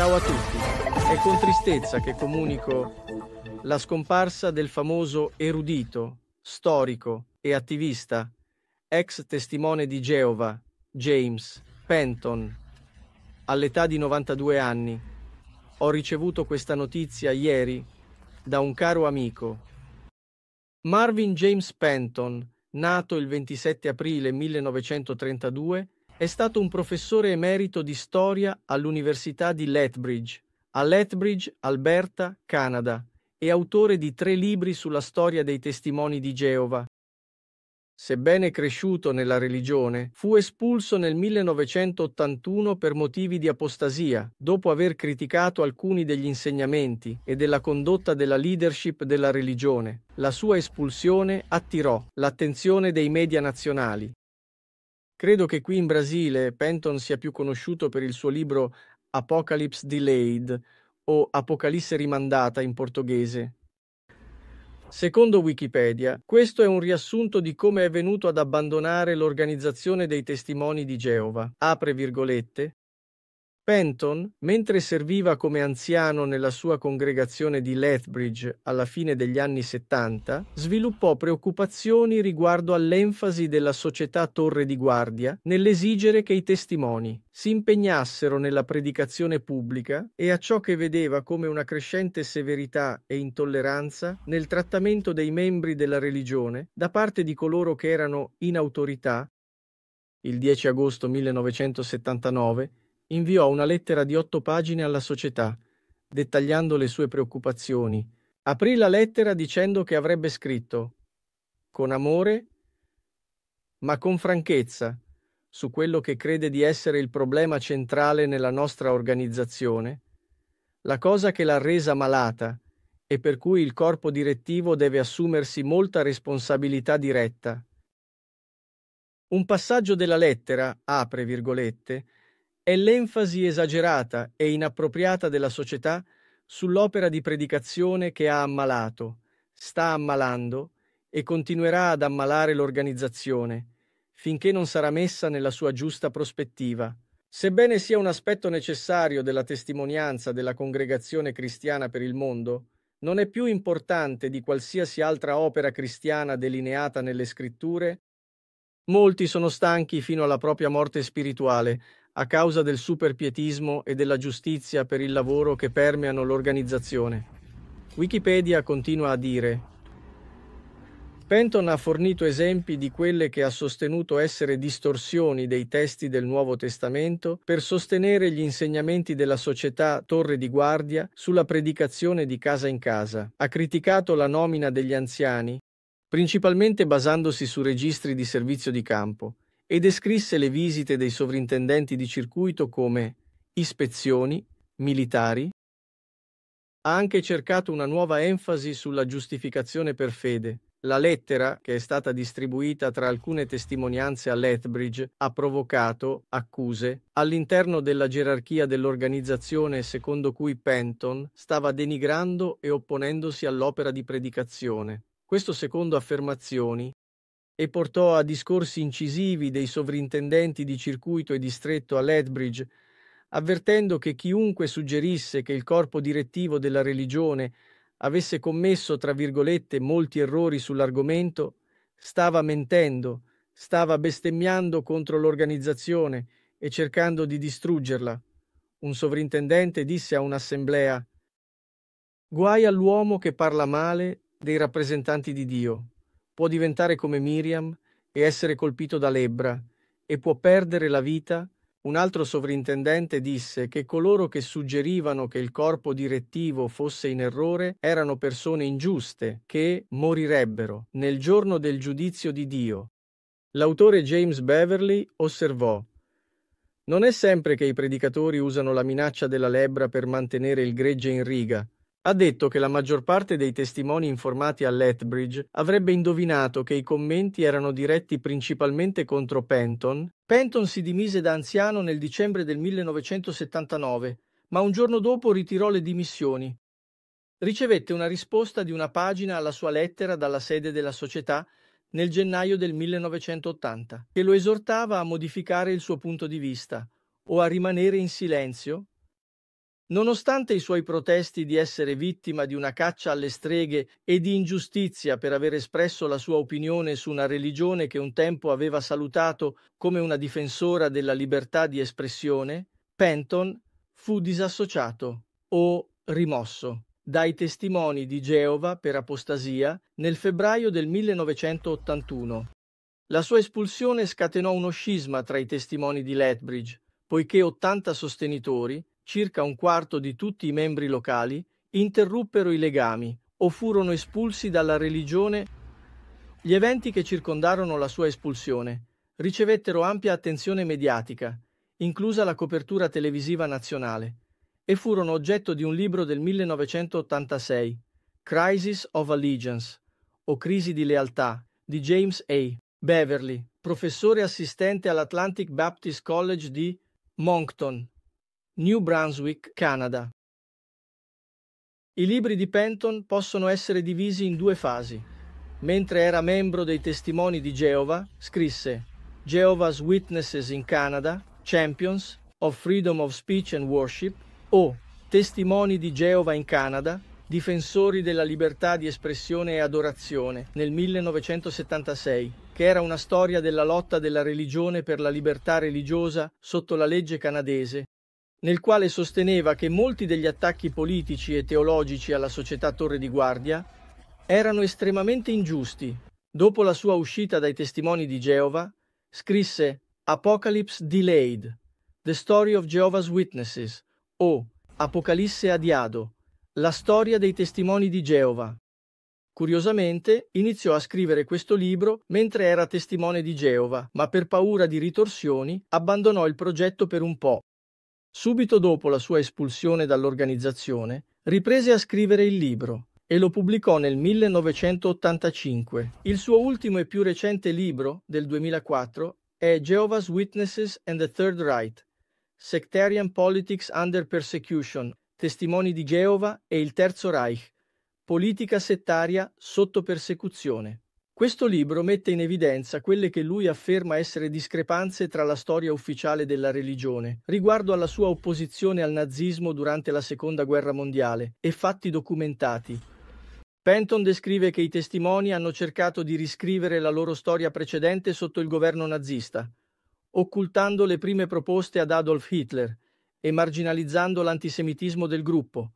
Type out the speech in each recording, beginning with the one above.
Ciao a tutti. È con tristezza che comunico la scomparsa del famoso erudito, storico e attivista, ex testimone di Geova, James Penton, all'età di 92 anni. Ho ricevuto questa notizia ieri da un caro amico. Marvin James Penton, nato il 27 aprile 1932, è stato un professore emerito di storia all'Università di Lethbridge, a Lethbridge, Alberta, Canada, e autore di tre libri sulla storia dei testimoni di Geova. Sebbene cresciuto nella religione, fu espulso nel 1981 per motivi di apostasia, dopo aver criticato alcuni degli insegnamenti e della condotta della leadership della religione. La sua espulsione attirò l'attenzione dei media nazionali Credo che qui in Brasile Penton sia più conosciuto per il suo libro Apocalypse Delayed o Apocalisse rimandata in portoghese. Secondo Wikipedia, questo è un riassunto di come è venuto ad abbandonare l'organizzazione dei testimoni di Geova. Apre virgolette, Penton, mentre serviva come anziano nella sua congregazione di Lethbridge alla fine degli anni 70, sviluppò preoccupazioni riguardo all'enfasi della società Torre di Guardia nell'esigere che i testimoni si impegnassero nella predicazione pubblica e a ciò che vedeva come una crescente severità e intolleranza nel trattamento dei membri della religione da parte di coloro che erano in autorità il 10 agosto 1979 inviò una lettera di otto pagine alla società, dettagliando le sue preoccupazioni. Aprì la lettera dicendo che avrebbe scritto con amore, ma con franchezza, su quello che crede di essere il problema centrale nella nostra organizzazione, la cosa che l'ha resa malata e per cui il corpo direttivo deve assumersi molta responsabilità diretta. Un passaggio della lettera, apre virgolette, è l'enfasi esagerata e inappropriata della società sull'opera di predicazione che ha ammalato, sta ammalando e continuerà ad ammalare l'organizzazione, finché non sarà messa nella sua giusta prospettiva. Sebbene sia un aspetto necessario della testimonianza della congregazione cristiana per il mondo, non è più importante di qualsiasi altra opera cristiana delineata nelle scritture, molti sono stanchi fino alla propria morte spirituale a causa del superpietismo e della giustizia per il lavoro che permeano l'organizzazione. Wikipedia continua a dire Penton ha fornito esempi di quelle che ha sostenuto essere distorsioni dei testi del Nuovo Testamento per sostenere gli insegnamenti della società Torre di Guardia sulla predicazione di casa in casa. Ha criticato la nomina degli anziani, principalmente basandosi su registri di servizio di campo, e descrisse le visite dei sovrintendenti di circuito come ispezioni, militari. Ha anche cercato una nuova enfasi sulla giustificazione per fede. La lettera, che è stata distribuita tra alcune testimonianze a Lethbridge, ha provocato accuse all'interno della gerarchia dell'organizzazione secondo cui Penton stava denigrando e opponendosi all'opera di predicazione. Questo secondo affermazioni e portò a discorsi incisivi dei sovrintendenti di circuito e distretto a Lethbridge, avvertendo che chiunque suggerisse che il corpo direttivo della religione avesse commesso, tra virgolette, molti errori sull'argomento, stava mentendo, stava bestemmiando contro l'organizzazione e cercando di distruggerla. Un sovrintendente disse a un'assemblea Guai all'uomo che parla male dei rappresentanti di Dio può diventare come Miriam e essere colpito da lebbra e può perdere la vita, un altro sovrintendente disse che coloro che suggerivano che il corpo direttivo fosse in errore erano persone ingiuste che morirebbero nel giorno del giudizio di Dio. L'autore James Beverley osservò Non è sempre che i predicatori usano la minaccia della lebbra per mantenere il gregge in riga, ha detto che la maggior parte dei testimoni informati a Lethbridge avrebbe indovinato che i commenti erano diretti principalmente contro Penton. Penton si dimise da anziano nel dicembre del 1979, ma un giorno dopo ritirò le dimissioni. Ricevette una risposta di una pagina alla sua lettera dalla sede della società nel gennaio del 1980, che lo esortava a modificare il suo punto di vista o a rimanere in silenzio Nonostante i suoi protesti di essere vittima di una caccia alle streghe e di ingiustizia per aver espresso la sua opinione su una religione che un tempo aveva salutato come una difensora della libertà di espressione, Penton fu disassociato o rimosso dai testimoni di Geova per apostasia nel febbraio del 1981. La sua espulsione scatenò uno scisma tra i testimoni di Lethbridge, poiché 80 sostenitori circa un quarto di tutti i membri locali, interruppero i legami o furono espulsi dalla religione. Gli eventi che circondarono la sua espulsione ricevettero ampia attenzione mediatica, inclusa la copertura televisiva nazionale, e furono oggetto di un libro del 1986, Crisis of Allegiance, o Crisi di lealtà, di James A. Beverly, professore assistente all'Atlantic Baptist College di Moncton, New Brunswick, Canada. I libri di Penton possono essere divisi in due fasi. Mentre era membro dei Testimoni di Geova, scrisse Jehovah's Witnesses in Canada, Champions of Freedom of Speech and Worship o Testimoni di Geova in Canada, Difensori della libertà di espressione e adorazione nel 1976, che era una storia della lotta della religione per la libertà religiosa sotto la legge canadese nel quale sosteneva che molti degli attacchi politici e teologici alla società Torre di Guardia erano estremamente ingiusti. Dopo la sua uscita dai testimoni di Geova, scrisse Apocalypse Delayed, The Story of Jehovah's Witnesses o Apocalisse Adiado, la storia dei testimoni di Geova. Curiosamente, iniziò a scrivere questo libro mentre era testimone di Geova, ma per paura di ritorsioni abbandonò il progetto per un po', Subito dopo la sua espulsione dall'organizzazione, riprese a scrivere il libro e lo pubblicò nel 1985. Il suo ultimo e più recente libro, del 2004, è Jehovah's Witnesses and the Third Right, Sectarian Politics Under Persecution, Testimoni di Geova e il Terzo Reich, Politica settaria sotto persecuzione. Questo libro mette in evidenza quelle che lui afferma essere discrepanze tra la storia ufficiale della religione, riguardo alla sua opposizione al nazismo durante la Seconda Guerra Mondiale, e fatti documentati. Penton descrive che i testimoni hanno cercato di riscrivere la loro storia precedente sotto il governo nazista, occultando le prime proposte ad Adolf Hitler e marginalizzando l'antisemitismo del gruppo,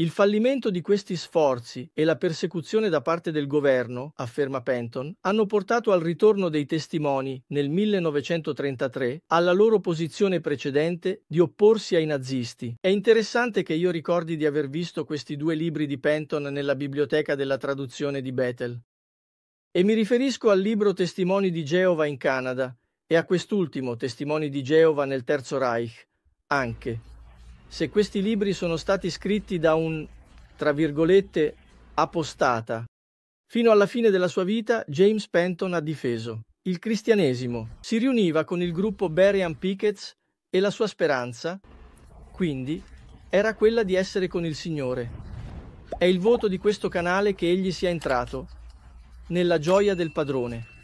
il fallimento di questi sforzi e la persecuzione da parte del governo, afferma Penton, hanno portato al ritorno dei testimoni nel 1933 alla loro posizione precedente di opporsi ai nazisti. È interessante che io ricordi di aver visto questi due libri di Penton nella biblioteca della traduzione di Bethel. E mi riferisco al libro Testimoni di Geova in Canada e a quest'ultimo Testimoni di Geova nel Terzo Reich, anche se questi libri sono stati scritti da un, tra virgolette, apostata. Fino alla fine della sua vita James Penton ha difeso il cristianesimo. Si riuniva con il gruppo Berian Pickets e la sua speranza, quindi, era quella di essere con il Signore. È il voto di questo canale che egli sia entrato nella gioia del padrone.